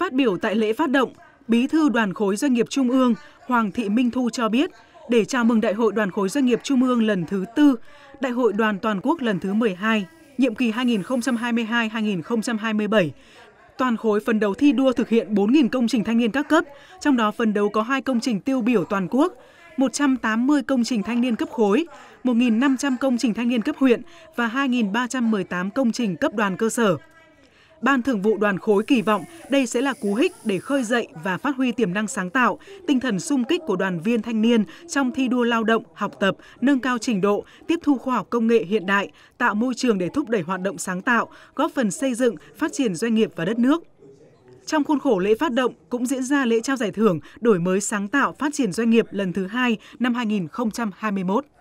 Phát biểu tại lễ phát động, Bí thư Đoàn khối Doanh nghiệp Trung ương Hoàng Thị Minh Thu cho biết, để chào mừng Đại hội Đoàn khối Doanh nghiệp Trung ương lần thứ tư, Đại hội Đoàn toàn quốc lần thứ 12, nhiệm kỳ 2022-2027, toàn khối phần đầu thi đua thực hiện 4.000 công trình thanh niên các cấp, trong đó phần đầu có 2 công trình tiêu biểu toàn quốc, 180 công trình thanh niên cấp khối, 1.500 công trình thanh niên cấp huyện và 2.318 công trình cấp đoàn cơ sở. Ban Thường vụ Đoàn khối kỳ vọng đây sẽ là cú hích để khơi dậy và phát huy tiềm năng sáng tạo, tinh thần sung kích của đoàn viên thanh niên trong thi đua lao động, học tập, nâng cao trình độ, tiếp thu khoa học công nghệ hiện đại, tạo môi trường để thúc đẩy hoạt động sáng tạo, góp phần xây dựng, phát triển doanh nghiệp và đất nước. Trong khuôn khổ lễ phát động cũng diễn ra lễ trao giải thưởng Đổi mới sáng tạo phát triển doanh nghiệp lần thứ hai năm 2021.